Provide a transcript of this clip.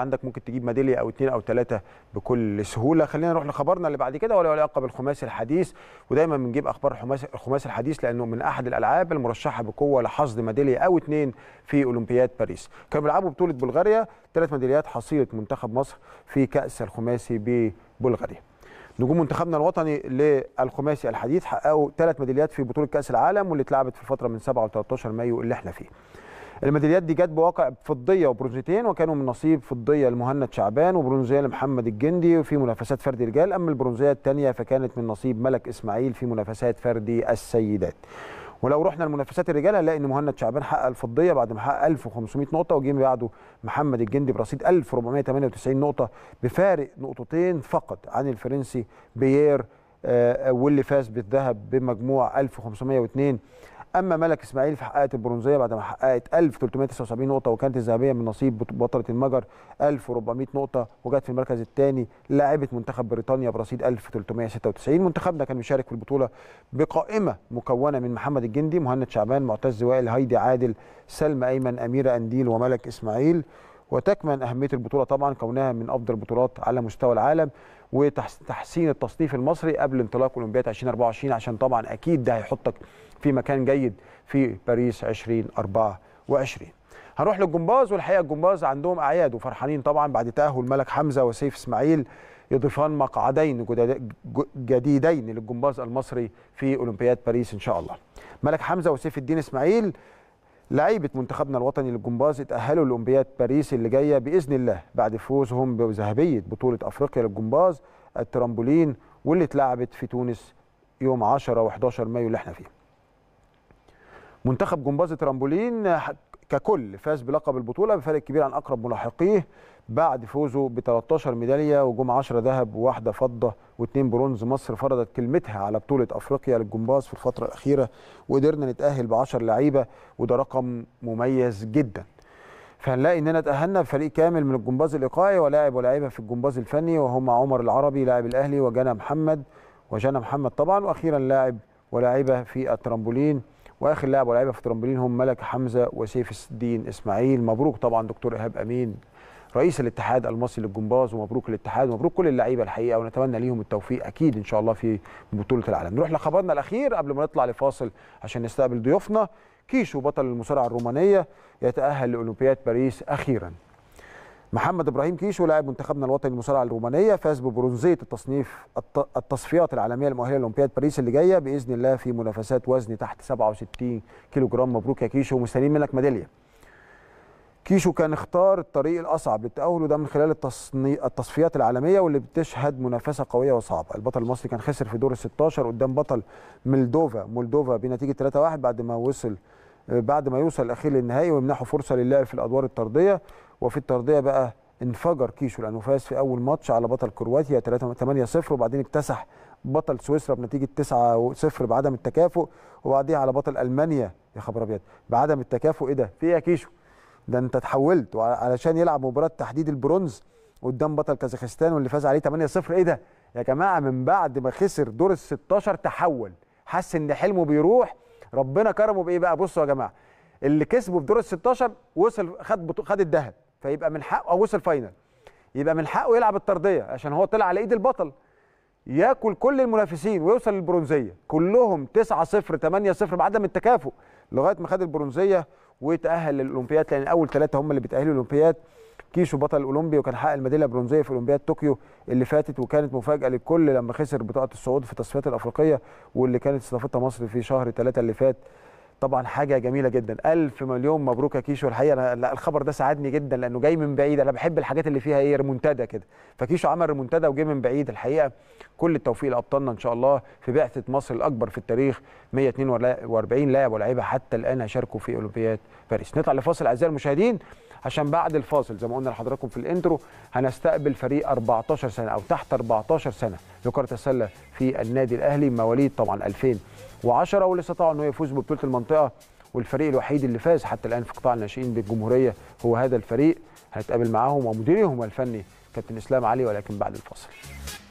عندك ممكن تجيب ميداليه او اثنين او ثلاثه بكل سهوله خلينا نروح لخبرنا اللي بعد كده ولا علاقه بالخماسي الحديث ودايما بنجيب اخبار الخماسي الحديث لانه من احد الالعاب المرشحه بقوه لحصد ميداليه او اثنين في اولمبياد باريس كانوا بيلعبوا بطوله بلغاريا ثلاث ميداليات حصيله منتخب مصر في كاس الخماسي ببلغاريا نجوم منتخبنا الوطني للخماسي الحديث حققوا ثلاث ميداليات في بطوله كاس العالم واللي اتلعبت في الفتره من 7 و 13 مايو اللي احنا فيه الميداليات دي جت بواقع فضيه وبرونزيتين وكانوا من نصيب فضيه لمهند شعبان وبرونزيه لمحمد الجندي وفي منافسات فردي رجال اما البرونزيه الثانيه فكانت من نصيب ملك اسماعيل في منافسات فردي السيدات ولو رحنا لمنافسات الرجال هنلاقي ان مهند شعبان حقق الفضيه بعد ما حقق 1500 نقطه وجه بعده محمد الجندي برصيد 1498 نقطه بفارق نقطتين فقط عن الفرنسي بيير آه، واللي فاز بالذهب بمجموع 1502 اما ملك اسماعيل فحققت البرونزيه بعد ما حققت 1379 نقطه وكانت الذهبيه من نصيب بطله المجر 1400 نقطه وجت في المركز الثاني لاعبه منتخب بريطانيا برصيد 1396 منتخبنا كان مشارك في البطوله بقائمه مكونه من محمد الجندي مهند شعبان معتز وائل هايدي عادل سلمى ايمن اميره انديل وملك اسماعيل وتكمن اهميه البطوله طبعا كونها من افضل البطولات على مستوى العالم وتحسين التصنيف المصري قبل انطلاق اولمبياد 2024 عشان طبعا اكيد ده هيحطك في مكان جيد في باريس 2024 هنروح للجمباز والحقيقه الجمباز عندهم اعياد وفرحانين طبعا بعد تاهل ملك حمزه وسيف اسماعيل يضيفان مقعدين جديدين للجمباز المصري في اولمبياد باريس ان شاء الله. ملك حمزه وسيف الدين اسماعيل لعيبه منتخبنا الوطني للجمباز اتاهلوا لاولمبياد باريس اللي جايه باذن الله بعد فوزهم بذهبيه بطوله افريقيا للجمباز الترامبولين واللي اتلعبت في تونس يوم 10 و11 مايو اللي احنا فيه. منتخب جمباز ترامبولين ككل فاز بلقب البطوله بفارق كبير عن اقرب ملاحقيه بعد فوزه ب 13 ميداليه وجم 10 ذهب وواحده فضه واثنين برونز مصر فرضت كلمتها على بطوله افريقيا للجمباز في الفتره الاخيره وقدرنا نتاهل ب 10 لعيبه وده رقم مميز جدا فهنلاقي اننا اتاهلنا بفريق كامل من الجمباز الايقاعي ولاعب ولاعيبه في الجمباز الفني وهم عمر العربي لاعب الاهلي وجنى محمد وجنى محمد طبعا واخيرا لاعب ولاعيبه في الترامبولين واخر لاعب ولاعيبه في ترامبولين هم ملك حمزه وسيف الدين اسماعيل مبروك طبعا دكتور ايهاب امين رئيس الاتحاد المصري للجمباز ومبروك الاتحاد ومبروك كل اللعيبه الحقيقه ونتمنى ليهم التوفيق اكيد ان شاء الله في بطوله العالم نروح لخبرنا الاخير قبل ما نطلع لفاصل عشان نستقبل ضيوفنا كيشو بطل المصارعه الرومانيه يتاهل لاولمبياد باريس اخيرا محمد ابراهيم كيشو لاعب منتخبنا الوطني للمصارعه الرومانيه فاز ببرونزيه التصنيف التصفيات العالميه المؤهله لاولمبياد باريس اللي جايه باذن الله في منافسات وزن تحت 67 كيلو جرام مبروك يا كيشو ومستنيين منك ميداليه. كيشو كان اختار الطريق الاصعب للتاهل وده من خلال التصني... التصفيات العالميه واللي بتشهد منافسه قويه وصعبه، البطل المصري كان خسر في دور ال 16 قدام بطل ملدوفا مولدوفا بنتيجه 3-1 بعد ما وصل بعد ما يوصل الاخير للنهائي ويمنحه فرصه للعب في الادوار الطرديه وفي الطرديه بقى انفجر كيشو لانه فاز في اول ماتش على بطل كرواتيا 8 0 وبعدين اكتسح بطل سويسرا بنتيجه 9 0 بعدم التكافؤ وبعديها على بطل المانيا يا خبر ابيض بعدم التكافؤ ايه ده في ايه يا كيشو ده انت اتحولت علشان يلعب مباراه تحديد البرونز قدام بطل كازاخستان واللي فاز عليه 8 0 ايه ده يا جماعه من بعد ما خسر دور ال 16 تحول حس ان حلمه بيروح ربنا كرمه بايه بقى بصوا يا جماعه اللي كسبه في دور ال 16 وصل خد خد الذهب فيبقى من حقه او وصل فاينل يبقى من حقه يلعب الطرديه عشان هو طلع على ايد البطل ياكل كل المنافسين ويوصل للبرونزيه كلهم 9 0 8 0 بعدم التكافؤ لغايه ما خد البرونزيه ويتاهل للاولمبياد لان اول ثلاثه هم اللي بيتاهلوا للاولمبياد كيشو بطل الاولمبي وكان حقق الميداليه البرونزيه في اولمبياد طوكيو اللي فاتت وكانت مفاجاه للكل لما خسر بطاقه الصعود في التصفيات الافريقيه واللي كانت استضافتها مصر في شهر 3 اللي فات طبعا حاجه جميله جدا الف مليون مبروك يا كيشو الحقيقه أنا الخبر ده ساعدني جدا لانه جاي من بعيد انا بحب الحاجات اللي فيها ايه ريمونتادا كده فكيشو عمل ريمونتادا وجه من بعيد الحقيقه كل التوفيق لابطالنا ان شاء الله في بعثه مصر الاكبر في التاريخ 142 لاعب ولاعيبه حتى الان هيشاركوا في اولمبياد باريس نطلع لفاصل اعزائي المشاهدين عشان بعد الفاصل زي ما قلنا لحضراتكم في الانترو هنستقبل فريق 14 سنه او تحت 14 سنه لكره السله في النادي الاهلي مواليد طبعا 2010 واللي استطاع هو يفوز ببطوله المنطقه والفريق الوحيد اللي فاز حتى الان في قطاع الناشئين بالجمهوريه هو هذا الفريق هنتقابل معاهم ومديرهم الفني كابتن اسلام علي ولكن بعد الفاصل